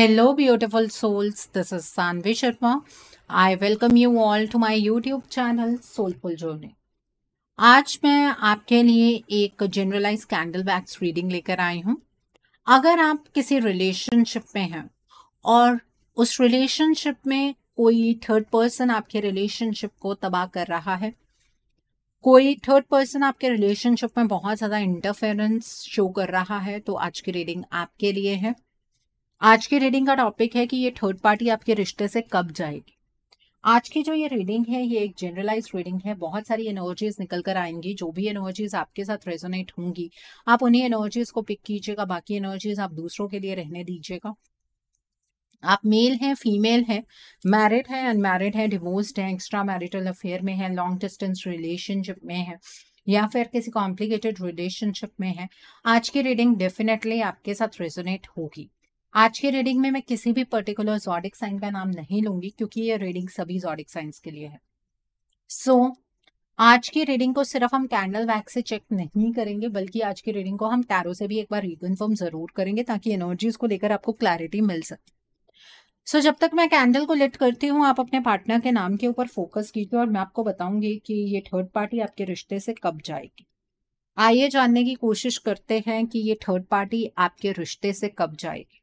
Hello beautiful souls this is Sanvi Sharma I welcome you all to my YouTube channel soulful Journey. आज मैं आपके लिए एक जनरलाइज कैंडल वैक्स रीडिंग लेकर आई हूँ अगर आप किसी रिलेशनशिप में हैं और उस रिलेशनशिप में कोई थर्ड पर्सन आपके रिलेशनशिप को तबाह कर रहा है कोई थर्ड पर्सन आपके रिलेशनशिप में बहुत ज़्यादा इंटरफेरेंस शो कर रहा है तो आज की रीडिंग आपके लिए है आज की रीडिंग का टॉपिक है कि ये थर्ड पार्टी आपके रिश्ते से कब जाएगी आज की जो ये रीडिंग है ये एक जनरलाइज रीडिंग है बहुत सारी एनर्जीज निकल कर आएंगी जो भी एनर्जीज आपके साथ रेजोनेट होंगी आप उन्हीं एनर्जीज को पिक कीजिएगा बाकी एनर्जीज आप दूसरों के लिए रहने दीजिएगा आप मेल हैं फीमेल हैं मैरिड हैं अनमैरिड हैं डिवोर्स्ड हैं एक्स्ट्रा मैरिटल अफेयर में हैं लॉन्ग डिस्टेंस रिलेशनशिप में हैं या फिर किसी कॉम्प्लिकेटेड रिलेशनशिप में है आज की रीडिंग डेफिनेटली आपके साथ रेजोनेट होगी आज के रीडिंग में मैं किसी भी पर्टिकुलर जॉडिक साइन का नाम नहीं लूंगी क्योंकि ये रीडिंग सभी जॉडिक साइंस के लिए है सो so, आज की रीडिंग को सिर्फ हम कैंडल वैक्स से चेक नहीं करेंगे बल्कि आज की रीडिंग को हम टैरो से भी एक बार रिकन्फर्म जरूर करेंगे ताकि एनर्जीज को लेकर आपको क्लैरिटी मिल सके सो so, जब तक मैं कैंडल को लिट करती हूँ आप अपने पार्टनर के नाम के ऊपर फोकस कीजिए और मैं आपको बताऊंगी कि ये थर्ड पार्टी आपके रिश्ते से कब जाएगी आइए जानने की कोशिश करते हैं कि ये थर्ड पार्टी आपके रिश्ते से कब जाएगी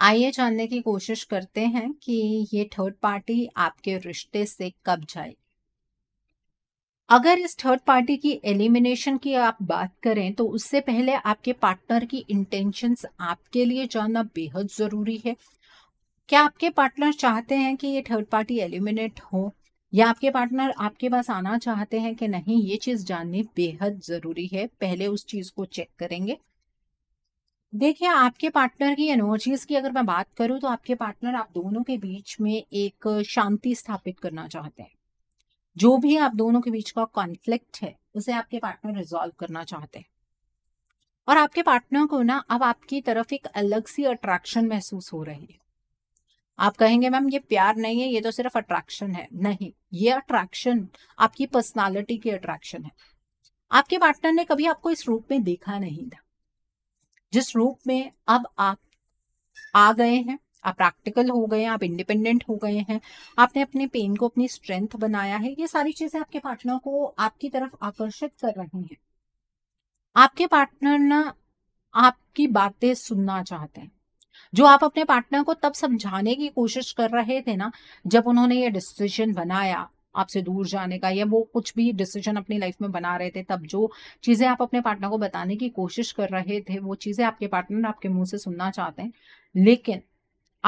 आइए जानने की कोशिश करते हैं कि ये थर्ड पार्टी आपके रिश्ते से कब जाए अगर इस थर्ड पार्टी की एलिमिनेशन की आप बात करें तो उससे पहले आपके पार्टनर की इंटेंशंस आपके लिए जानना बेहद ज़रूरी है क्या आपके पार्टनर चाहते हैं कि ये थर्ड पार्टी एलिमिनेट हो या आपके पार्टनर आपके पास आना चाहते हैं कि नहीं ये चीज़ जाननी बेहद ज़रूरी है पहले उस चीज़ को चेक करेंगे देखिए आपके पार्टनर की एनर्जीज की अगर मैं बात करूं तो आपके पार्टनर आप दोनों के बीच में एक शांति स्थापित करना चाहते हैं जो भी आप दोनों के बीच का कॉन्फ्लिक्ट है उसे आपके पार्टनर रिजॉल्व करना चाहते हैं और आपके पार्टनर को ना अब आपकी तरफ एक अलग सी अट्रैक्शन महसूस हो रही है आप कहेंगे मैम ये प्यार नहीं है ये तो सिर्फ अट्रैक्शन है नहीं ये अट्रैक्शन आपकी पर्सनालिटी की अट्रैक्शन है आपके पार्टनर ने कभी आपको इस रूप में देखा नहीं था जिस रूप में अब आप आ गए हैं आप प्रैक्टिकल हो गए हैं आप इंडिपेंडेंट हो गए हैं आपने अपने पेन को अपनी स्ट्रेंथ बनाया है ये सारी चीजें आपके पार्टनर को आपकी तरफ आकर्षित कर रही हैं आपके पार्टनर ना आपकी बातें सुनना चाहते हैं जो आप अपने पार्टनर को तब समझाने की कोशिश कर रहे थे ना जब उन्होंने ये डिसीजन बनाया आपसे दूर जाने का या वो कुछ भी डिसीजन अपनी लाइफ में बना रहे थे तब जो चीज़ें आप अपने पार्टनर को बताने की कोशिश कर रहे थे वो चीज़ें आपके पार्टनर आपके मुंह से सुनना चाहते हैं लेकिन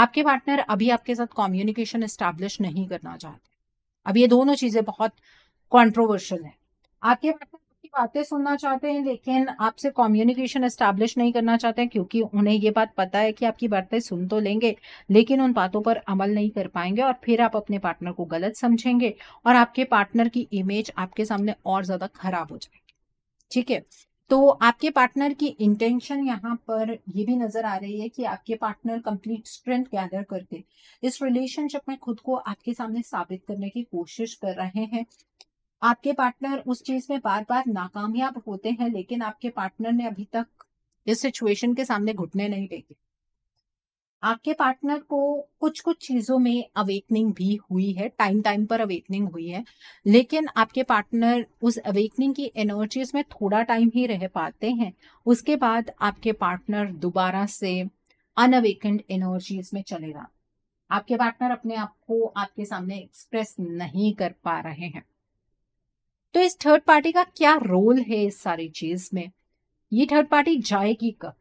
आपके पार्टनर अभी आपके साथ कम्युनिकेशन इस्टेब्लिश नहीं करना चाहते अब ये दोनों चीज़ें बहुत कॉन्ट्रोवर्शल है आपके पार्टनर बातें सुनना चाहते हैं लेकिन आपसे कम्युनिकेशन एस्टेब्लिश नहीं करना चाहते हैं क्योंकि उन्हें ये बात पता है कि आपकी बातें सुन तो लेंगे लेकिन उन बातों पर अमल नहीं कर पाएंगे और फिर आप अपने पार्टनर को गलत समझेंगे और आपके पार्टनर की इमेज आपके सामने और ज्यादा खराब हो जाएगी ठीक है तो आपके पार्टनर की इंटेंशन यहाँ पर ये भी नजर आ रही है कि आपके पार्टनर कंप्लीट स्ट्रेंथ गैदर करके इस रिलेशनशिप में खुद को आपके सामने साबित करने की कोशिश कर रहे हैं आपके पार्टनर उस चीज में बार बार नाकामयाब होते हैं लेकिन आपके पार्टनर ने अभी तक इस सिचुएशन के सामने घुटने नहीं टेके आपके पार्टनर को कुछ कुछ चीजों में अवेकनिंग भी हुई है टाइम टाइम पर अवेकनिंग हुई है लेकिन आपके पार्टनर उस अवेकनिंग की एनर्जीज में थोड़ा टाइम ही रह पाते हैं उसके बाद आपके पार्टनर दोबारा से अनअवेकेंड एनर्जीज में चलेगा आपके पार्टनर अपने आप को आपके सामने एक्सप्रेस नहीं कर पा रहे हैं तो इस थर्ड पार्टी का क्या रोल है इस सारी चीज में ये थर्ड पार्टी जाएगी कब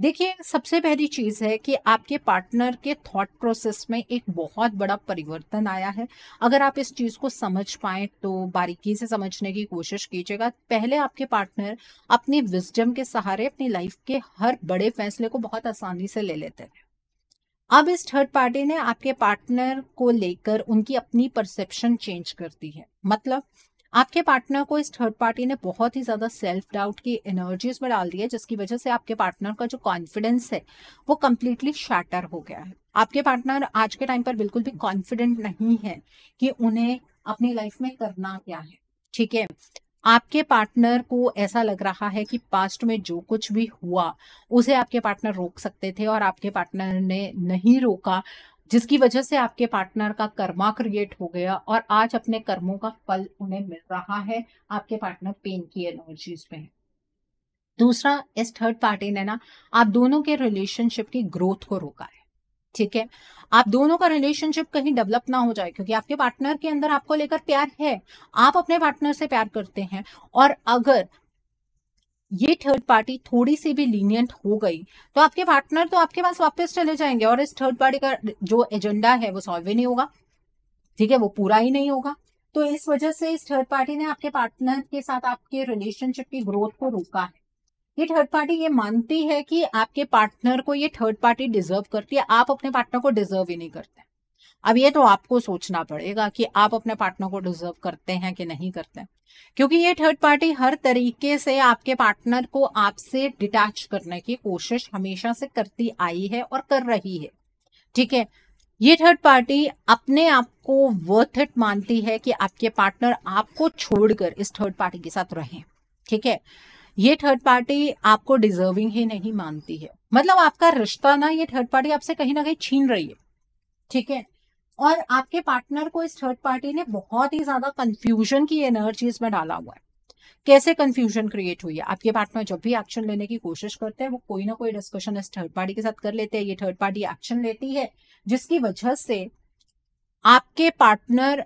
देखिए सबसे पहली चीज है कि आपके पार्टनर के थॉट प्रोसेस में एक बहुत बड़ा परिवर्तन आया है अगर आप इस चीज को समझ पाए तो बारीकी से समझने की कोशिश कीजिएगा पहले आपके पार्टनर अपने विजडम के सहारे अपनी लाइफ के हर बड़े फैसले को बहुत आसानी से ले लेते थे अब इस थर्ड पार्टी ने आपके पार्टनर को लेकर उनकी अपनी परसेप्शन चेंज कर दी है मतलब आपके पार्टनर को इस थर्ड पार्टी ने बहुत ही ज्यादा सेल्फ डाउट की एनर्जीज में डाल दी है जिसकी वजह से आपके पार्टनर का जो कॉन्फिडेंस है वो कंप्लीटली शैटर हो गया है आपके पार्टनर आज के टाइम पर बिल्कुल भी कॉन्फिडेंट नहीं है कि उन्हें अपनी लाइफ में करना क्या है ठीक है आपके पार्टनर को ऐसा लग रहा है कि पास्ट में जो कुछ भी हुआ उसे आपके पार्टनर रोक सकते थे और आपके पार्टनर ने नहीं रोका जिसकी वजह से आपके पार्टनर का कर्मा क्रिएट हो गया और आज अपने कर्मों का फल उन्हें मिल रहा है आपके पार्टनर पेन की एनर्जीज में है दूसरा इस थर्ड पार्टी ने ना आप दोनों के रिलेशनशिप की ग्रोथ को रोका है ठीक है आप दोनों का रिलेशनशिप कहीं डेवलप ना हो जाए क्योंकि आपके पार्टनर के अंदर आपको लेकर प्यार है आप अपने पार्टनर से प्यार करते हैं और अगर ये थर्ड पार्टी थोड़ी सी भी लीनियंट हो गई तो आपके पार्टनर तो आपके पास वापस चले जाएंगे और इस थर्ड पार्टी का जो एजेंडा है वो सॉल्व ही नहीं होगा ठीक है वो पूरा ही नहीं होगा तो इस वजह से इस थर्ड पार्टी ने आपके पार्टनर के साथ आपके रिलेशनशिप की ग्रोथ को रोका है ये थर्ड पार्टी ये मानती है कि आपके पार्टनर को ये थर्ड पार्टी डिजर्व करती है आप अपने पार्टनर को डिजर्व ही नहीं करते अब ये तो आपको सोचना पड़ेगा कि आप अपने पार्टनर को डिजर्व करते हैं कि नहीं करते हैं क्योंकि ये थर्ड पार्टी हर तरीके से आपके पार्टनर को आपसे डिटैच करने की कोशिश हमेशा से करती आई है और कर रही है ठीक है ये थर्ड पार्टी अपने आप को वर्थ इट मानती है कि आपके पार्टनर आपको छोड़कर इस थर्ड पार्टी के साथ रहे ठीक है ये थर्ड पार्टी आपको डिजर्विंग ही नहीं मानती है मतलब आपका रिश्ता ना ये थर्ड पार्टी आपसे कहीं ना कहीं छीन रही है ठीक है और आपके पार्टनर को इस थर्ड पार्टी ने बहुत ही ज्यादा कंफ्यूजन की एनर्जीज में डाला हुआ है कैसे कंफ्यूजन क्रिएट हुई है आपके पार्टनर जब भी एक्शन लेने की कोशिश करते हैं वो कोई ना कोई डिस्कशन इस थर्ड पार्टी के साथ कर लेते हैं ये थर्ड पार्टी एक्शन लेती है जिसकी वजह से आपके पार्टनर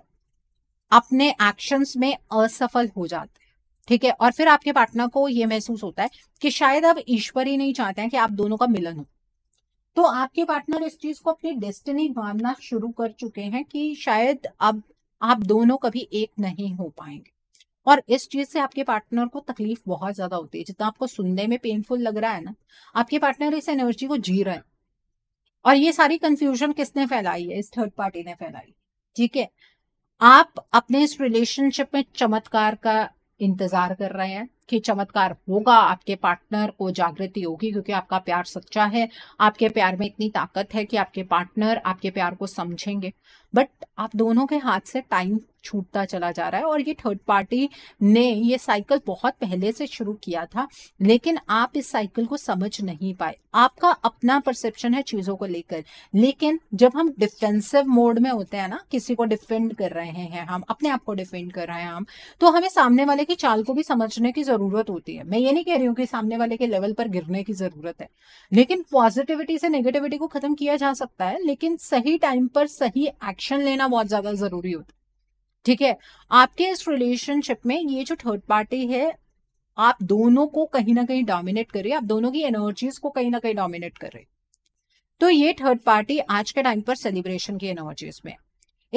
अपने एक्शंस में असफल हो जाते हैं ठीक है और फिर आपके पार्टनर को ये महसूस होता है कि शायद अब ईश्वर ही नहीं चाहते हैं कि आप दोनों का मिलन हो तो आपके पार्टनर इस चीज को अपनी डेस्टिनी मानना शुरू कर चुके हैं कि शायद अब आप दोनों कभी एक नहीं हो पाएंगे और इस चीज से आपके पार्टनर को तकलीफ बहुत ज्यादा होती है जितना आपको सुनने में पेनफुल लग रहा है ना आपके पार्टनर इस एनर्जी को जी रहे हैं और ये सारी कंफ्यूजन किसने फैलाई है इस थर्ड पार्टी ने फैलाई ठीक है आप अपने इस रिलेशनशिप में चमत्कार का इंतजार कर रहे हैं कि चमत्कार होगा आपके पार्टनर को जागृति होगी क्योंकि आपका प्यार सच्चा है आपके प्यार में इतनी ताकत है कि आपके पार्टनर आपके प्यार को समझेंगे बट आप दोनों के हाथ से टाइम छूटता चला जा रहा है और ये थर्ड पार्टी ने ये साइकिल बहुत पहले से शुरू किया था लेकिन आप इस साइकिल को समझ नहीं पाए आपका अपना परसेप्शन है चीज़ों को लेकर लेकिन जब हम डिफेंसिव मोड में होते हैं ना किसी को डिफेंड कर रहे हैं हम अपने आप को डिफेंड कर रहे हैं हम तो हमें सामने वाले की चाल को भी समझने की ज़रूरत होती है मैं ये नहीं कह रही हूँ कि सामने वाले के लेवल पर गिरने की ज़रूरत है लेकिन पॉजिटिविटी से नेगेटिविटी को ख़त्म किया जा सकता है लेकिन सही टाइम पर सही एक्ट एक्शन लेना बहुत ज्यादा जरूरी होता है ठीक है आपके इस रिलेशनशिप में ये जो थर्ड पार्टी है आप दोनों को कहीं ना कहीं डोमिनेट कर रहे आप दोनों की एनर्जीज को कहीं ना कहीं डोमिनेट कर रहे तो ये थर्ड पार्टी आज के टाइम पर सेलिब्रेशन की एनर्जीज में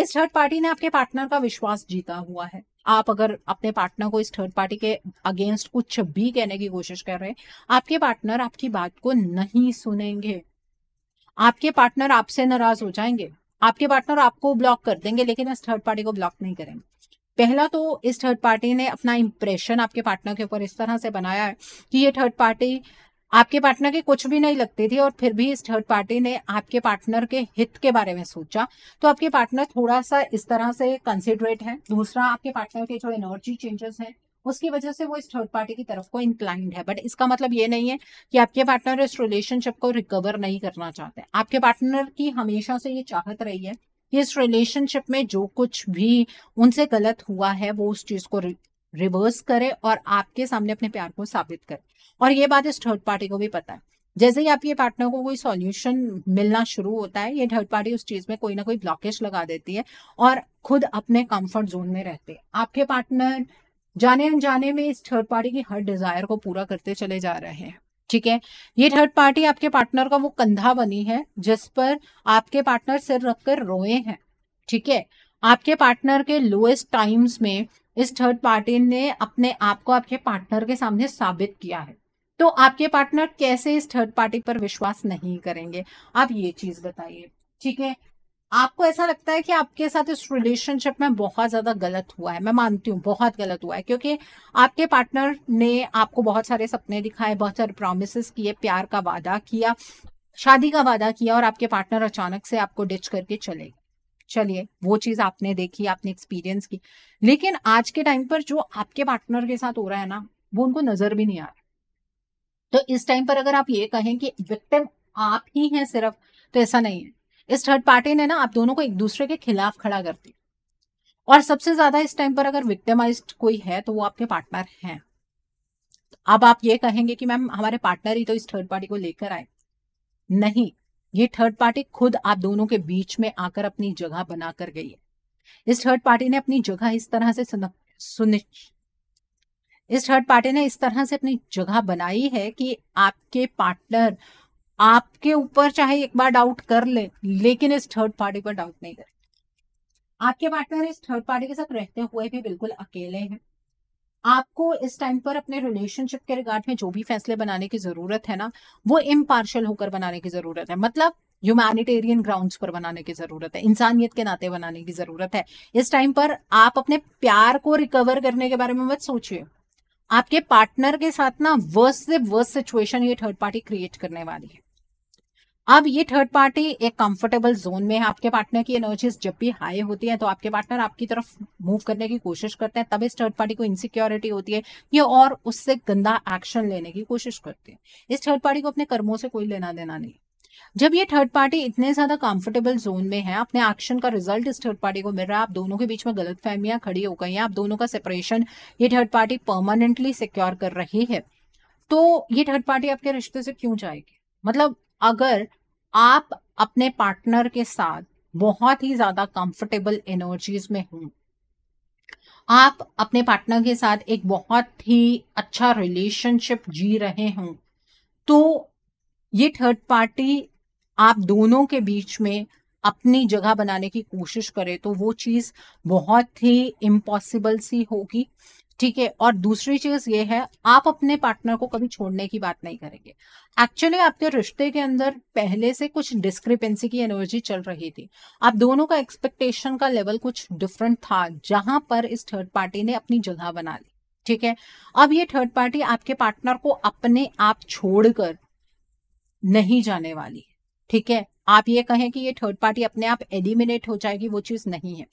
इस थर्ड पार्टी ने आपके पार्टनर का विश्वास जीता हुआ है आप अगर अपने पार्टनर को इस थर्ड पार्टी के अगेंस्ट कुछ भी कहने की कोशिश कर रहे हैं आपके पार्टनर आपकी बात को नहीं सुनेंगे आपके पार्टनर आपसे नाराज हो जाएंगे आपके पार्टनर आपको ब्लॉक कर देंगे लेकिन इस थर्ड पार्टी को ब्लॉक नहीं करेंगे पहला तो इस थर्ड पार्टी ने अपना इम्प्रेशन आपके पार्टनर के ऊपर इस तरह से बनाया है कि ये थर्ड पार्टी आपके पार्टनर के कुछ भी नहीं लगती थी और फिर भी इस थर्ड पार्टी ने आपके पार्टनर के हित के बारे में सोचा तो आपके पार्टनर थोड़ा सा इस तरह से कंसिडरेट है दूसरा आपके पार्टनर के जो एनर्जी चेंजेस हैं उसकी वजह से वो इस थर्ड पार्टी की तरफ को इंक्लाइंड है बट इसका मतलब ये नहीं है कि आपके पार्टनर इस रिलेशनशिप को रिकवर नहीं करना चाहते आपके पार्टनर की हमेशा से ये चाहत रही है कि इस रिलेशनशिप में जो कुछ भी उनसे गलत हुआ है वो उस चीज को रिवर्स करे और आपके सामने अपने प्यार को साबित करे और ये बात इस थर्ड पार्टी को भी पता है जैसे ही आपके पार्टनर को कोई सॉल्यूशन मिलना शुरू होता है ये थर्ड पार्टी उस चीज में कोई ना कोई ब्लॉकेज लगा देती है और खुद अपने कंफर्ट जोन में रहते हैं आपके पार्टनर जाने अनजाने में इस थर्ड पार्टी की हर डिजायर को पूरा करते चले जा रहे हैं ठीक है ये थर्ड पार्टी आपके पार्टनर का वो कंधा बनी है जिस पर आपके पार्टनर सिर रखकर रोए हैं ठीक है आपके पार्टनर के लोएस्ट टाइम्स में इस थर्ड पार्टी ने अपने आप को आपके पार्टनर के सामने साबित किया है तो आपके पार्टनर कैसे इस थर्ड पार्टी पर विश्वास नहीं करेंगे आप ये चीज बताइए ठीक है आपको ऐसा लगता है कि आपके साथ इस रिलेशनशिप में बहुत ज़्यादा गलत हुआ है मैं मानती हूँ बहुत गलत हुआ है क्योंकि आपके पार्टनर ने आपको बहुत सारे सपने दिखाए बहुत सारे प्रोमिस किए प्यार का वादा किया शादी का वादा किया और आपके पार्टनर अचानक से आपको डिच करके चले चलिए वो चीज़ आपने देखी आपने एक्सपीरियंस की लेकिन आज के टाइम पर जो आपके पार्टनर के साथ हो रहा है ना वो उनको नज़र भी नहीं आ रहा तो इस टाइम पर अगर आप ये कहें कि विक्टिम आप ही हैं सिर्फ तो ऐसा नहीं है इस थर्ड पार्टी ने ना आप दोनों को एक दूसरे के खिलाफ खड़ा कर दिया और सबसे ज्यादा इस टाइम पर अगर विक्टिमाइज कोई है तो वो आपके पार्टनर हैं अब आप ये कहेंगे कि मैम हमारे पार्टनर ही तो इस थर्ड पार्टी को लेकर आए नहीं ये थर्ड पार्टी खुद आप दोनों के बीच में आकर अपनी जगह बना कर गई है इस थर्ड पार्टी ने अपनी जगह इस तरह से सुनिश्चित इस थर्ड पार्टी ने इस तरह से अपनी जगह बनाई है कि आपके पार्टनर आपके ऊपर चाहे एक बार डाउट कर ले, लेकिन इस थर्ड पार्टी पर डाउट नहीं करे आपके पार्टनर इस थर्ड पार्टी के साथ रहते हुए भी बिल्कुल अकेले हैं आपको इस टाइम पर अपने रिलेशनशिप के रिगार्ड में जो भी फैसले बनाने की जरूरत है ना वो इम्पार्शल होकर बनाने की जरूरत है मतलब ह्यूमैनिटेरियन ग्राउंड्स पर बनाने की जरूरत है इंसानियत के नाते बनाने की जरूरत है इस टाइम पर आप अपने प्यार को रिकवर करने के बारे में मत सोचिए आपके पार्टनर के साथ ना वर्स से वर्स सिचुएशन ये थर्ड पार्टी क्रिएट करने वाली है अब ये थर्ड पार्टी एक कंफर्टेबल जोन में है आपके पार्टनर की एनर्जीज जब भी हाई होती है तो आपके पार्टनर आपकी तरफ मूव करने की कोशिश करते हैं तब इस थर्ड पार्टी को इनसिक्योरिटी होती है ये और उससे गंदा एक्शन लेने की कोशिश करती है इस थर्ड पार्टी को अपने कर्मों से कोई लेना देना नहीं जब ये थर्ड पार्टी इतने ज्यादा कंफर्टेबल जोन में है अपने एक्शन का रिजल्ट इस थर्ड पार्टी को मिल रहा है आप दोनों के बीच में गलत फहमियां खड़ी हो गई हैं आप दोनों का सेपरेशन ये थर्ड पार्टी परमानेंटली सिक्योर कर रही है तो ये थर्ड पार्टी आपके रिश्ते से क्यों जाएगी मतलब अगर आप अपने पार्टनर के साथ बहुत ही ज्यादा कंफर्टेबल एनर्जीज में हूं आप अपने पार्टनर के साथ एक बहुत ही अच्छा रिलेशनशिप जी रहे हों तो ये थर्ड पार्टी आप दोनों के बीच में अपनी जगह बनाने की कोशिश करे तो वो चीज़ बहुत ही इम्पॉसिबल सी होगी ठीक है और दूसरी चीज़ ये है आप अपने पार्टनर को कभी छोड़ने की बात नहीं करेंगे एक्चुअली आपके रिश्ते के अंदर पहले से कुछ डिस्क्रिपेंसी की एनर्जी चल रही थी आप दोनों का एक्सपेक्टेशन का लेवल कुछ डिफरेंट था जहां पर इस थर्ड पार्टी ने अपनी जगह बना ली ठीक है अब ये थर्ड पार्टी आपके पार्टनर को अपने आप छोड़कर नहीं जाने वाली ठीक है आप ये कहें कि ये थर्ड पार्टी अपने आप एलिमिनेट हो जाएगी वो चीज नहीं है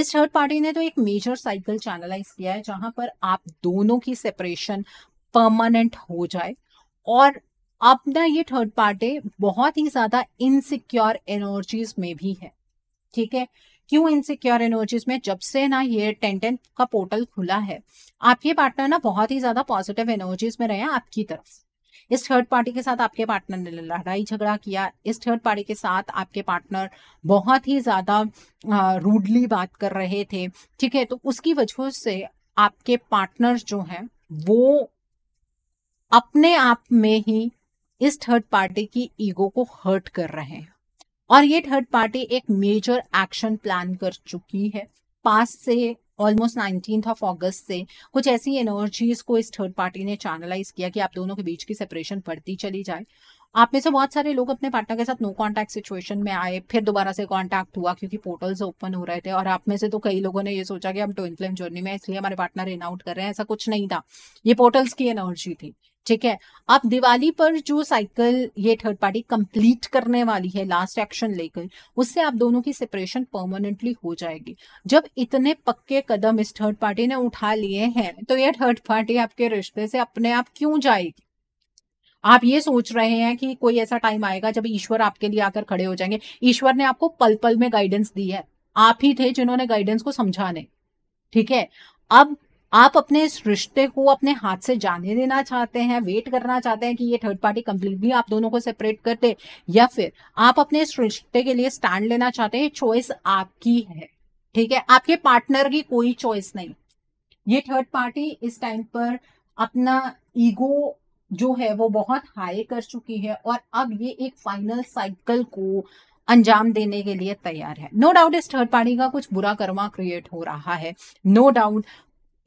इस थर्ड पार्टी ने तो एक मेजर साइकिल चैनलाइज किया है जहां पर आप दोनों की सेपरेशन परमानेंट हो जाए और अपना ये थर्ड पार्टी बहुत ही ज्यादा इनसिक्योर एनर्जीज में भी है ठीक है क्यों इनसिक्योर एनर्जीज में जब से ना ये टेन टेन का पोर्टल खुला है आपके पार्टनर ना बहुत ही ज्यादा पॉजिटिव एनर्जीज में रहे आपकी तरफ इस थर्ड पार्टी के साथ आपके पार्टनर ने लड़ाई झगड़ा किया इस थर्ड पार्टी के साथ आपके पार्टनर बहुत ही ज्यादा रूडली बात कर रहे थे ठीक है तो उसकी वजह से आपके पार्टनर जो है वो अपने आप में ही इस थर्ड पार्टी की ईगो को हर्ट कर रहे हैं और ये थर्ड पार्टी एक मेजर एक्शन प्लान कर चुकी है पास से ऑलमोस्ट नाइनटीन ऑफ अगस्त से कुछ ऐसी एनर्जीज को इस थर्ड पार्टी ने चैनलाइज किया कि आप दोनों के बीच की सेपरेशन बढ़ती चली जाए आप में से बहुत सारे लोग अपने पार्टनर के साथ नो कांटेक्ट सिचुएशन में आए फिर दोबारा से कांटेक्ट हुआ क्योंकि पोर्टल्स ओपन हो रहे थे और आप में से तो कई लोगों ने ये सोचा कि हम ट्विन फ्लेम जर्नी में इसलिए हमारे पार्टनर इनआउट आउट कर रहे हैं ऐसा कुछ नहीं था ये पोर्टल्स की एनर्जी थी ठीक है आप दिवाली पर जो साइकिल ये थर्ड पार्टी कंप्लीट करने वाली है लास्ट एक्शन लेकर उससे आप दोनों की सेपरेशन परमानेंटली हो जाएगी जब इतने पक्के कदम इस थर्ड पार्टी ने उठा लिए हैं तो ये थर्ड पार्टी आपके रिश्ते से अपने आप क्यों जाएगी आप ये सोच रहे हैं कि कोई ऐसा टाइम आएगा जब ईश्वर आपके लिए आकर खड़े हो जाएंगे ईश्वर ने आपको पल पल में गाइडेंस दी है आप ही थे जिन्होंने गाइडेंस को समझाने ठीक है अब आप अपने इस रिश्ते को अपने हाथ से जाने देना चाहते हैं वेट करना चाहते हैं कि ये थर्ड पार्टी कंप्लीटली आप दोनों को सेपरेट कर दे या फिर आप अपने इस रिश्ते के लिए स्टैंड लेना चाहते हैं चॉइस आपकी है ठीक है आपके पार्टनर की कोई चॉइस नहीं ये थर्ड पार्टी इस टाइम पर अपना ईगो जो है वो बहुत हाई कर चुकी है और अब ये एक फाइनल साइकिल को अंजाम देने के लिए तैयार है नो डाउट इस थर्ड पार्टी का कुछ बुरा कर्मा क्रिएट हो रहा है नो no डाउट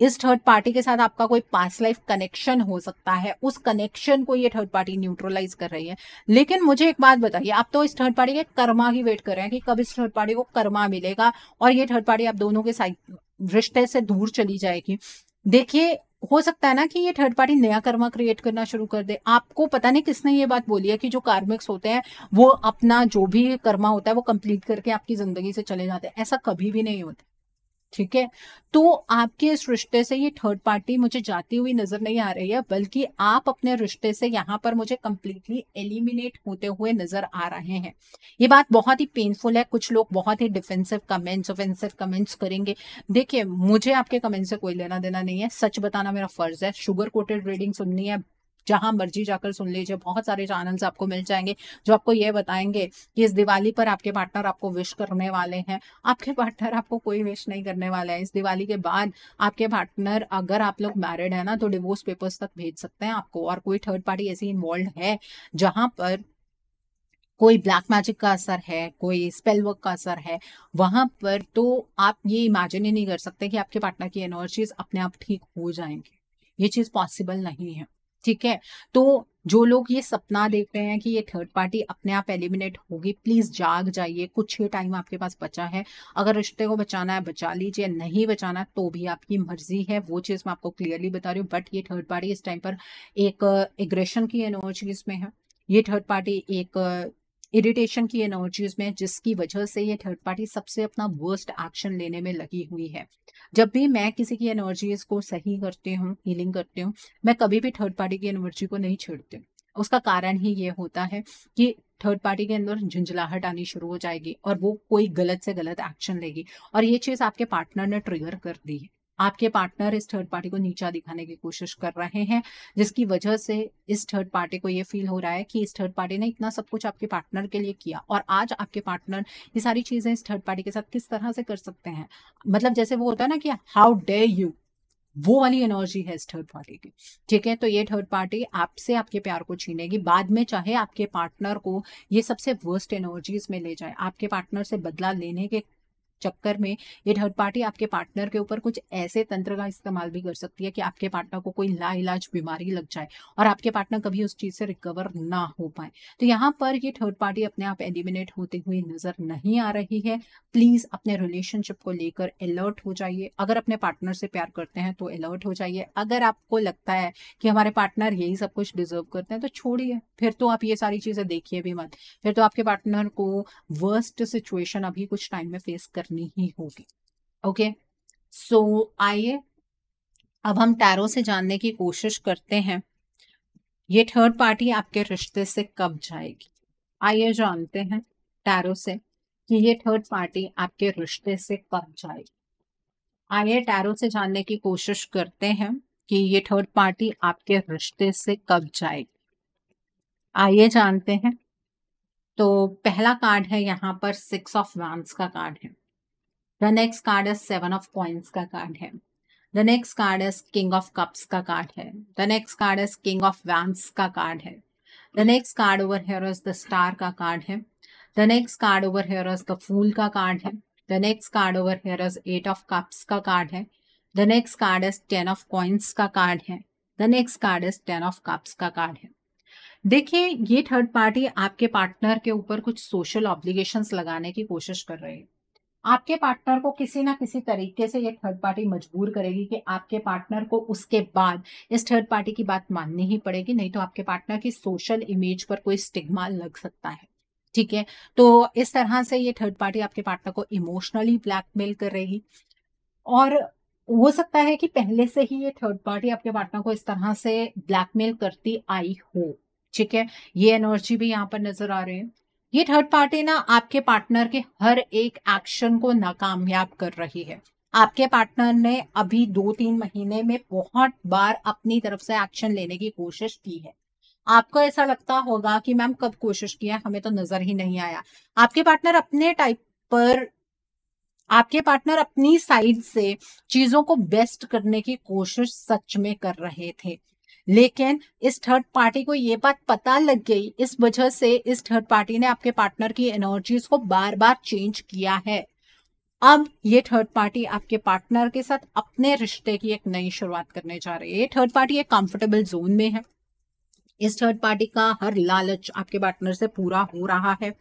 इस थर्ड पार्टी के साथ आपका कोई पास लाइफ कनेक्शन हो सकता है उस कनेक्शन को ये थर्ड पार्टी न्यूट्रलाइज कर रही है लेकिन मुझे एक बात बताइए आप तो इस थर्ड पार्टी के कर्मा की वेट कर रहे हैं कि कब इस थर्ड पार्टी को कर्मा मिलेगा और ये थर्ड पार्टी आप दोनों के साइड रिश्ते से दूर चली जाएगी देखिए हो सकता है ना कि ये थर्ड पार्टी नया कर्मा क्रिएट करना शुरू कर दे आपको पता नहीं किसने ये बात बोली है कि जो कार्मिक्स होते हैं वो अपना जो भी कर्मा होता है वो कंप्लीट करके आपकी जिंदगी से चले जाते हैं ऐसा कभी भी नहीं होता ठीक है तो आपके इस रिश्ते से ये थर्ड पार्टी मुझे जाती हुई नजर नहीं आ रही है बल्कि आप अपने रिश्ते से यहाँ पर मुझे कंप्लीटली एलिमिनेट होते हुए नजर आ रहे हैं ये बात बहुत ही पेनफुल है कुछ लोग बहुत ही डिफेंसिव कमेंट्स ऑफेंसिव कमेंट्स करेंगे देखिए मुझे आपके कमेंट से कोई लेना देना नहीं है सच बताना मेरा फर्ज है शुगर कोटेड रीडिंग सुननी है जहां मर्जी जाकर सुन लीजिए बहुत सारे चैनल्स आपको मिल जाएंगे जो आपको ये बताएंगे कि इस दिवाली पर आपके पार्टनर आपको विश करने वाले हैं आपके पार्टनर आपको कोई विश नहीं करने वाला है इस दिवाली के बाद आपके पार्टनर अगर आप लोग मैरिड है ना तो डिवोर्स पेपर्स तक भेज सकते हैं आपको और कोई थर्ड पार्टी ऐसी इन्वॉल्व है जहां पर कोई ब्लैक मैजिक का असर है कोई स्पेल वर्क का असर है वहां पर तो आप ये इमेजिन ही नहीं कर सकते कि आपके पार्टनर की एनर्जीज अपने आप ठीक हो जाएंगे ये चीज पॉसिबल नहीं है ठीक है तो जो लोग ये सपना देख रहे हैं कि ये थर्ड पार्टी अपने आप एलिमिनेट होगी प्लीज जाग जाइए कुछ ही टाइम आपके पास बचा है अगर रिश्ते को बचाना है बचा लीजिए नहीं बचाना तो भी आपकी मर्जी है वो चीज मैं आपको क्लियरली बता रही हूँ बट ये थर्ड पार्टी इस टाइम पर एक एग्रेशन की एनर्जी इसमें है ये थर्ड पार्टी एक इरिटेशन की एनर्जीज में जिसकी वजह से ये थर्ड पार्टी सबसे अपना वर्स्ट एक्शन लेने में लगी हुई है जब भी मैं किसी की एनर्जीज को सही करती हूँ हीलिंग करती हूँ मैं कभी भी थर्ड पार्टी की एनर्जी को नहीं छेड़ती हूँ उसका कारण ही ये होता है कि थर्ड पार्टी के अंदर झुंझलाहट आनी शुरू हो जाएगी और वो कोई गलत से गलत एक्शन लेगी और ये चीज आपके पार्टनर ने ट्रिगर कर दी है आपके पार्टनर इस थर्ड पार्टी को नीचा दिखाने की कोशिश कर रहे हैं जिसकी वजह से इस थर्ड पार्टी को ये फील हो रहा है कि इस थर्ड पार्टी ने इतना सब कुछ आपके पार्टनर के लिए किया और आज आपके पार्टनर ये सारी चीजें इस थर्ड पार्टी के साथ किस तरह से कर सकते हैं मतलब जैसे वो होता है ना कि हाउ डे यू वो वाली एनर्जी है इस थर्ड पार्टी की ठीक है तो ये थर्ड पार्टी आपसे आपके प्यार को छीनेगी बाद में चाहे आपके पार्टनर को ये सबसे वर्स्ट एनर्जीज में ले जाए आपके पार्टनर से बदला लेने के चक्कर में ये थर्ड पार्टी आपके पार्टनर के ऊपर कुछ ऐसे तंत्र का इस्तेमाल भी कर सकती है कि आपके पार्टनर को कोई लाइलाज बीमारी लग जाए और आपके पार्टनर कभी उस चीज से रिकवर ना हो पाए तो यहाँ पर ये थर्ड पार्टी अपने आप एलिमिनेट होते हुए नजर नहीं आ रही है प्लीज अपने रिलेशनशिप को लेकर अलर्ट हो जाइए अगर अपने पार्टनर से प्यार करते हैं तो अलर्ट हो जाइए अगर आपको लगता है कि हमारे पार्टनर यही सब कुछ डिजर्व करते हैं तो छोड़िए फिर तो आप ये सारी चीजें देखिए भी मत फिर तो आपके पार्टनर को वर्स्ट सिचुएशन अभी कुछ टाइम में फेस कर करनी ही होगी ओके सो आइए अब हम टैरो से जानने की कोशिश करते हैं ये थर्ड पार्टी आपके रिश्ते से कब जाएगी आइए जानते हैं टैरो से कि ये थर्ड पार्टी आपके रिश्ते से कब जाएगी आइए टैरो से जानने की कोशिश करते हैं कि ये थर्ड पार्टी आपके रिश्ते से कब जाएगी आइए जानते हैं तो पहला कार्ड है यहाँ पर सिक्स ऑफ वैंस का कार्ड है the next card is seven of coins का कार्ड है the next card is king of cups का कार्ड है the next card is king of wands का कार्ड है the next card over here is the star का card है the next card over here is the fool का card है the next card over here is eight of cups का card है the next card is ten of coins का card है the next card is ten of cups का card है देखिए ये थर्ड पार्टी आपके पार्टनर के ऊपर कुछ सोशल ऑब्लिगेशंस लगाने की कोशिश कर रही है आपके पार्टनर को किसी ना किसी तरीके से ये थर्ड पार्टी मजबूर करेगी कि आपके पार्टनर को उसके बाद इस थर्ड पार्टी की बात माननी ही पड़ेगी नहीं तो आपके पार्टनर की सोशल इमेज पर कोई स्टिग्मा लग सकता है ठीक है तो इस तरह से ये थर्ड पार्टी आपके पार्टनर को इमोशनली ब्लैकमेल कर रहेगी और हो सकता है कि पहले से ही ये थर्ड पार्टी आपके पार्टनर को इस तरह से ब्लैकमेल करती आई हो ठीक है ये एनर्जी भी यहाँ पर नजर आ रही है ये थर्ड पार्टी ना आपके पार्टनर के हर एक एक्शन को नाकामयाब कर रही है आपके पार्टनर ने अभी दो तीन महीने में बहुत बार अपनी तरफ से एक्शन लेने की कोशिश की है आपको ऐसा लगता होगा कि मैम कब कोशिश किया हमें तो नजर ही नहीं आया आपके पार्टनर अपने टाइप पर आपके पार्टनर अपनी साइड से चीजों को बेस्ट करने की कोशिश सच में कर रहे थे लेकिन इस थर्ड पार्टी को ये बात पता लग गई इस वजह से इस थर्ड पार्टी ने आपके पार्टनर की एनर्जीज को बार बार चेंज किया है अब ये थर्ड पार्टी आपके पार्टनर के साथ अपने रिश्ते की एक नई शुरुआत करने जा रही है थर्ड पार्टी एक कंफर्टेबल जोन में है इस थर्ड पार्टी का हर लालच आपके पार्टनर से पूरा हो रहा है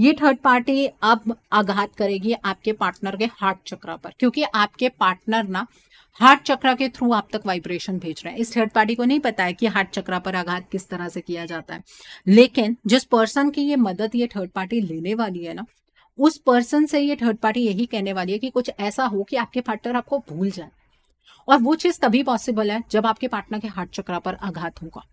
ये थर्ड पार्टी अब आघात करेगी आपके पार्टनर के हार्ट चक्र पर क्योंकि आपके पार्टनर ना हार्ट चक्रा के थ्रू आप तक वाइब्रेशन भेज रहे हैं इस थर्ड पार्टी को नहीं पता है कि हार्ट चक्रा पर आघात किस तरह से किया जाता है लेकिन जिस पर्सन की ये मदद ये थर्ड पार्टी लेने वाली है ना उस पर्सन से ये थर्ड पार्टी यही कहने वाली है कि कुछ ऐसा हो कि आपके पार्टनर आपको भूल जाए और वो चीज तभी पॉसिबल है जब आपके पार्टनर के हार्ट चक्रा पर आघात होगा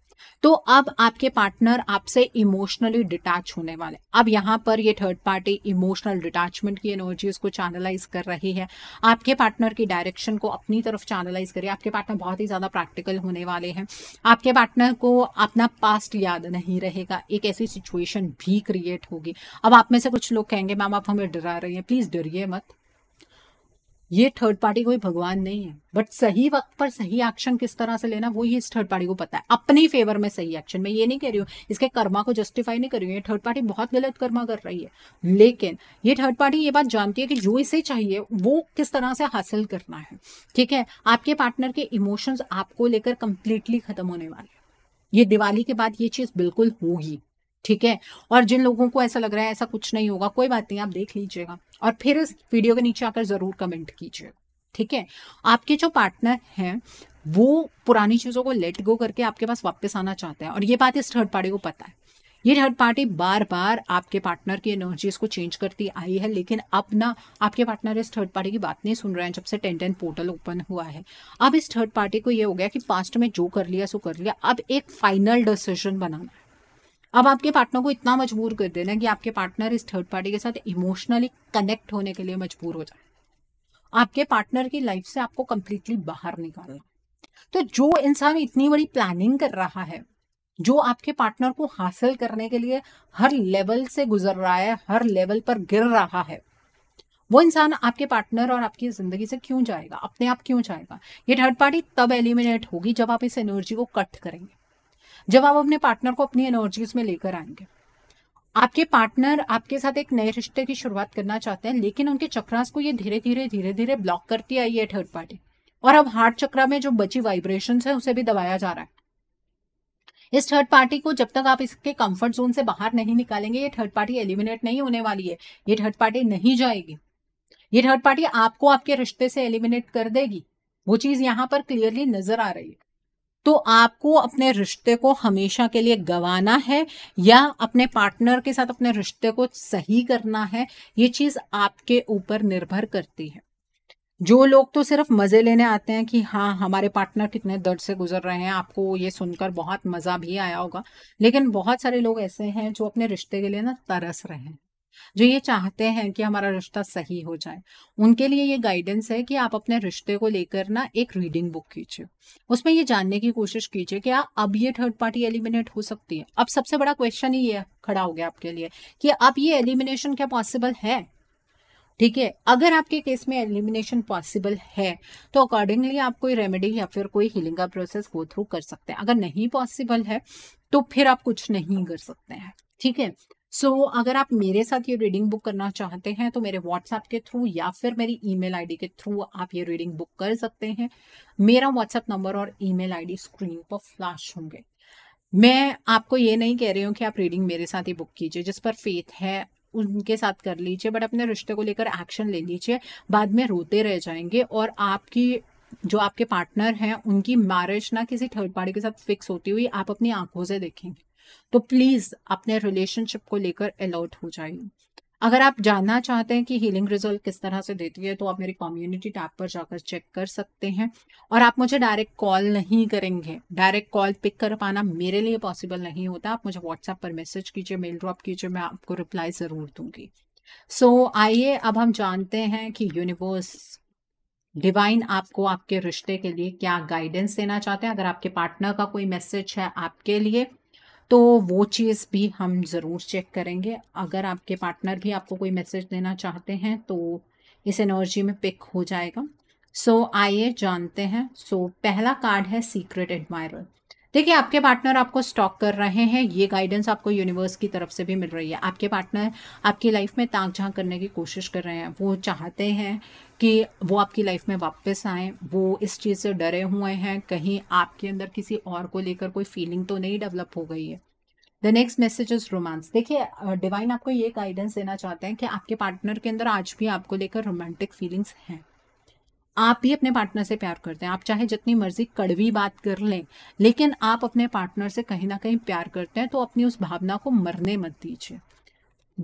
तो अब आपके पार्टनर आपसे इमोशनली डिटैच होने वाले अब यहाँ पर ये थर्ड पार्टी इमोशनल डिटैचमेंट की एनर्जी उसको चैनलाइज कर रही है आपके पार्टनर की डायरेक्शन को अपनी तरफ चैनलाइज करिए आपके पार्टनर बहुत ही ज़्यादा प्रैक्टिकल होने वाले हैं आपके पार्टनर को अपना पास्ट याद नहीं रहेगा एक ऐसी सिचुएशन भी क्रिएट होगी अब आप में से कुछ लोग कहेंगे मैम आप हमें डरा रही हैं प्लीज़ डरिए मत ये थर्ड पार्टी कोई भगवान नहीं है बट सही वक्त पर सही एक्शन किस तरह से लेना वो ये इस थर्ड पार्टी को पता है अपने फेवर में सही एक्शन मैं ये नहीं कह रही हूँ इसके कर्मा को जस्टिफाई नहीं कर रही हूँ ये थर्ड पार्टी बहुत गलत कर्मा कर रही है लेकिन ये थर्ड पार्टी ये बात जानती है कि जो इसे चाहिए वो किस तरह से हासिल करना है ठीक है आपके पार्टनर के इमोशंस आपको लेकर कंप्लीटली खत्म होने वाले ये दिवाली के बाद ये चीज बिल्कुल होगी ठीक है और जिन लोगों को ऐसा लग रहा है ऐसा कुछ नहीं होगा कोई बात नहीं आप देख लीजिएगा और फिर इस वीडियो के नीचे आकर ज़रूर कमेंट कीजिए ठीक है आपके जो पार्टनर हैं वो पुरानी चीज़ों को लेट गो करके आपके पास वापस आना चाहते हैं और ये बात इस थर्ड पार्टी को पता है ये थर्ड पार्टी बार बार आपके पार्टनर की एनर्जीज को चेंज करती आई है लेकिन अब ना आपके पार्टनर इस थर्ड पार्टी की बात नहीं सुन रहे हैं जब से टेन टेन पोर्टल ओपन हुआ है अब इस थर्ड पार्टी को ये हो गया कि पास्ट में जो कर लिया सो कर लिया अब एक फाइनल डिसीजन बनाना है अब आपके पार्टनर को इतना मजबूर कर देना कि आपके पार्टनर इस थर्ड पार्टी के साथ इमोशनली कनेक्ट होने के लिए मजबूर हो जाए आपके पार्टनर की लाइफ से आपको कंप्लीटली बाहर निकालना तो जो इंसान इतनी बड़ी प्लानिंग कर रहा है जो आपके पार्टनर को हासिल करने के लिए हर लेवल से गुजर रहा है हर लेवल पर गिर रहा है वो इंसान आपके पार्टनर और आपकी जिंदगी से क्यों जाएगा अपने आप क्यों जाएगा ये थर्ड पार्टी तब एलिमिनेट होगी जब आप इस एनर्जी को कट करेंगे जब आप अपने पार्टनर को अपनी एनर्जीज में लेकर आएंगे आपके पार्टनर आपके साथ एक नए रिश्ते की शुरुआत करना चाहते हैं लेकिन उनके चक्रास को ये धीरे धीरे धीरे धीरे ब्लॉक करती आई है थर्ड पार्टी और अब हार्ट चक्रा में जो बची वाइब्रेशन है उसे भी दबाया जा रहा है इस थर्ड पार्टी को जब तक आप इसके कंफर्ट जोन से बाहर नहीं निकालेंगे ये थर्ड पार्टी एलिमिनेट नहीं होने वाली है ये थर्ड पार्टी नहीं जाएगी ये थर्ड पार्टी आपको आपके रिश्ते से एलिमिनेट कर देगी वो चीज यहाँ पर क्लियरली नजर आ रही है तो आपको अपने रिश्ते को हमेशा के लिए गंवाना है या अपने पार्टनर के साथ अपने रिश्ते को सही करना है ये चीज़ आपके ऊपर निर्भर करती है जो लोग तो सिर्फ मज़े लेने आते हैं कि हाँ हमारे पार्टनर कितने दर्द से गुजर रहे हैं आपको ये सुनकर बहुत मज़ा भी आया होगा लेकिन बहुत सारे लोग ऐसे हैं जो अपने रिश्ते के लिए ना तरस रहे हैं जो ये चाहते हैं कि हमारा रिश्ता सही हो जाए उनके लिए ये गाइडेंस है कि आप अपने रिश्ते को लेकर ना एक रीडिंग बुक कीजिए उसमें ये जानने की कोशिश कीजिए कि अब ये थर्ड पार्टी एलिमिनेट हो सकती है अब सबसे बड़ा क्वेश्चन ही ये खड़ा हो गया आपके लिए कि अब ये एलिमिनेशन क्या पॉसिबल है ठीक है अगर आपके केस में एलिमिनेशन पॉसिबल है तो अकॉर्डिंगली आप कोई रेमेडी या फिर कोई हीलिंग का प्रोसेस गो थ्रू कर सकते हैं अगर नहीं पॉसिबल है तो फिर आप कुछ नहीं कर सकते हैं ठीक है सो so, अगर आप मेरे साथ ये रीडिंग बुक करना चाहते हैं तो मेरे व्हाट्सएप के थ्रू या फिर मेरी ईमेल आईडी के थ्रू आप ये रीडिंग बुक कर सकते हैं मेरा व्हाट्सएप नंबर और ईमेल आईडी स्क्रीन पर फ्लैश होंगे मैं आपको ये नहीं कह रही हूँ कि आप रीडिंग मेरे साथ ही बुक कीजिए जिस पर फेथ है उनके साथ कर लीजिए बट अपने रिश्ते को लेकर एक्शन ले लीजिए बाद में रोते रह जाएंगे और आपकी जो आपके पार्टनर हैं उनकी मैरिज ना किसी थर्ड पार्टी के साथ फिक्स होती हुई आप अपनी आंखों से देखेंगे तो प्लीज़ अपने रिलेशनशिप को लेकर अलर्ट हो जाइए अगर आप जानना चाहते हैं कि हीलिंग रिजल्ट किस तरह से देती है तो आप मेरी कम्युनिटी टैब पर जाकर चेक कर सकते हैं और आप मुझे डायरेक्ट कॉल नहीं करेंगे डायरेक्ट कॉल पिक कर पाना मेरे लिए पॉसिबल नहीं होता आप मुझे व्हाट्सएप पर मैसेज कीजिए मेल ड्रॉप कीजिए मैं आपको रिप्लाई ज़रूर दूंगी सो so, आइए अब हम जानते हैं कि यूनिवर्स डिवाइन आपको आपके रिश्ते के लिए क्या गाइडेंस देना चाहते हैं अगर आपके पार्टनर का कोई मैसेज है आपके लिए तो वो चीज़ भी हम ज़रूर चेक करेंगे अगर आपके पार्टनर भी आपको कोई मैसेज देना चाहते हैं तो इस एनर्जी में पिक हो जाएगा सो so, आइए जानते हैं सो so, पहला कार्ड है सीक्रेट एडमायरर देखिए आपके पार्टनर आपको स्टॉक कर रहे हैं ये गाइडेंस आपको यूनिवर्स की तरफ से भी मिल रही है आपके पार्टनर आपकी लाइफ में ताक झाँक करने की कोशिश कर रहे हैं वो चाहते हैं कि वो आपकी लाइफ में वापस आए वो इस चीज़ से डरे हुए हैं कहीं आपके अंदर किसी और को लेकर कोई फीलिंग तो नहीं डेवलप हो गई है the next message is romance देखिए डिवाइन आपको ये गाइडेंस देना चाहते हैं कि आपके पार्टनर के अंदर आज भी आपको लेकर रोमांटिक फीलिंग्स हैं आप भी अपने पार्टनर से प्यार करते हैं आप चाहे जितनी मर्जी कड़वी बात कर लें लेकिन आप अपने पार्टनर से कहीं ना कहीं प्यार करते हैं तो अपनी उस भावना को मरने मत दीजिए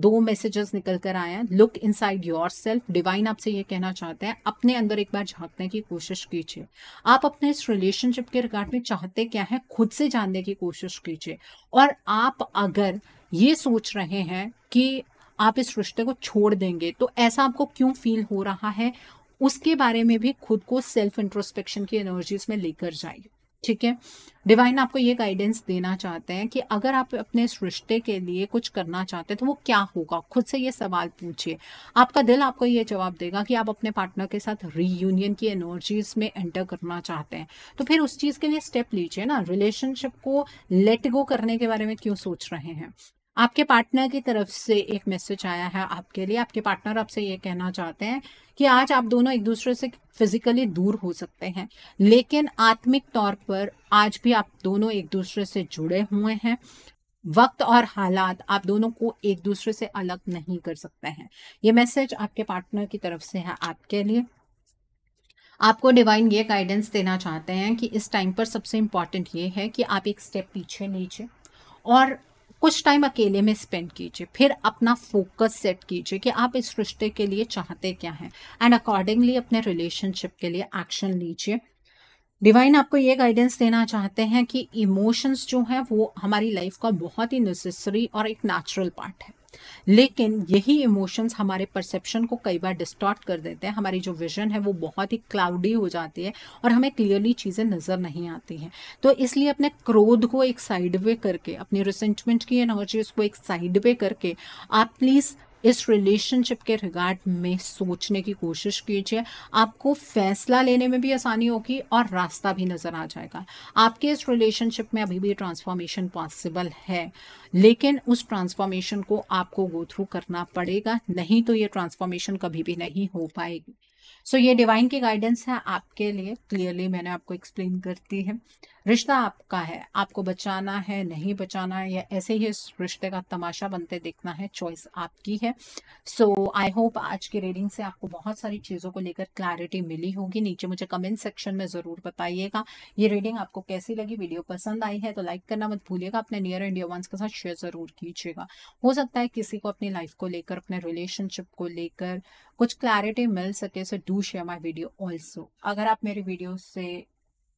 दो मैसेजेस निकल कर आए हैं लुक इन साइड योर सेल्फ डिवाइन आपसे ये कहना चाहते हैं अपने अंदर एक बार झांकने की कोशिश कीजिए आप अपने इस रिलेशनशिप के रिगार्ड में चाहते क्या है खुद से जानने की कोशिश कीजिए और आप अगर ये सोच रहे हैं कि आप इस रिश्ते को छोड़ देंगे तो ऐसा आपको क्यों फील हो रहा है उसके बारे में भी खुद को सेल्फ इंट्रोस्पेक्शन की एनर्जीज में लेकर जाइए ठीक है डिवाइन आपको ये गाइडेंस देना चाहते हैं कि अगर आप अपने रिश्ते के लिए कुछ करना चाहते हैं तो वो क्या होगा खुद से ये सवाल पूछिए आपका दिल आपको ये जवाब देगा कि आप अपने पार्टनर के साथ रीयूनियन की एनर्जीज में एंटर करना चाहते हैं तो फिर उस चीज़ के लिए स्टेप लीजिए ना रिलेशनशिप को लेट गो करने के बारे में क्यों सोच रहे हैं आपके पार्टनर की तरफ से एक मैसेज आया है आपके लिए आपके पार्टनर आपसे ये कहना चाहते हैं कि आज आप दोनों एक दूसरे से फिजिकली दूर हो सकते हैं लेकिन आत्मिक तौर पर आज भी आप दोनों एक दूसरे से जुड़े हुए हैं वक्त और हालात आप दोनों को एक दूसरे से अलग नहीं कर सकते हैं ये मैसेज आपके पार्टनर की तरफ से है आपके लिए आपको डिवाइन ये गाइडेंस देना चाहते हैं कि इस टाइम पर सबसे इम्पॉर्टेंट ये है कि आप एक स्टेप पीछे लीजिए और कुछ टाइम अकेले में स्पेंड कीजिए फिर अपना फोकस सेट कीजिए कि आप इस रिश्ते के लिए चाहते क्या हैं एंड अकॉर्डिंगली अपने रिलेशनशिप के लिए एक्शन लीजिए डिवाइन आपको ये गाइडेंस देना चाहते हैं कि इमोशंस जो हैं वो हमारी लाइफ का बहुत ही नेसेसरी और एक नेचुरल पार्ट है लेकिन यही इमोशंस हमारे परसेप्शन को कई बार डिस्टॉर्ट कर देते हैं हमारी जो विजन है वो बहुत ही क्लाउडी हो जाती है और हमें क्लियरली चीज़ें नज़र नहीं आती हैं तो इसलिए अपने क्रोध को एक साइड वे करके अपनी रिसेंटमेंट की एनर्जीज को एक साइड वे करके आप प्लीज़ इस रिलेशनशिप के रिगार्ड में सोचने की कोशिश कीजिए आपको फैसला लेने में भी आसानी होगी और रास्ता भी नज़र आ जाएगा आपके इस रिलेशनशिप में अभी भी ट्रांसफॉर्मेशन पॉसिबल है लेकिन उस ट्रांसफॉर्मेशन को आपको गो थ्रू करना पड़ेगा नहीं तो ये ट्रांसफॉर्मेशन कभी भी नहीं हो पाएगी सो ये डिवाइन की गाइडेंस है आपके लिए क्लियरली मैंने आपको एक्सप्लेन करती है रिश्ता आपका है आपको बचाना है नहीं बचाना है या ऐसे ही इस रिश्ते का तमाशा बनते देखना है चॉइस आपकी है सो आई होप आज की रीडिंग से आपको बहुत सारी चीज़ों को लेकर क्लैरिटी मिली होगी नीचे मुझे कमेंट सेक्शन में ज़रूर बताइएगा ये रीडिंग आपको कैसी लगी वीडियो पसंद आई है तो लाइक करना मत भूलिएगा अपने नियर एंड डियर वंस के साथ शेयर ज़रूर कीजिएगा हो सकता है किसी को अपनी लाइफ को लेकर अपने रिलेशनशिप को लेकर कुछ क्लैरिटी मिल सके so do do share my video also अगर आप मेरे वीडियो से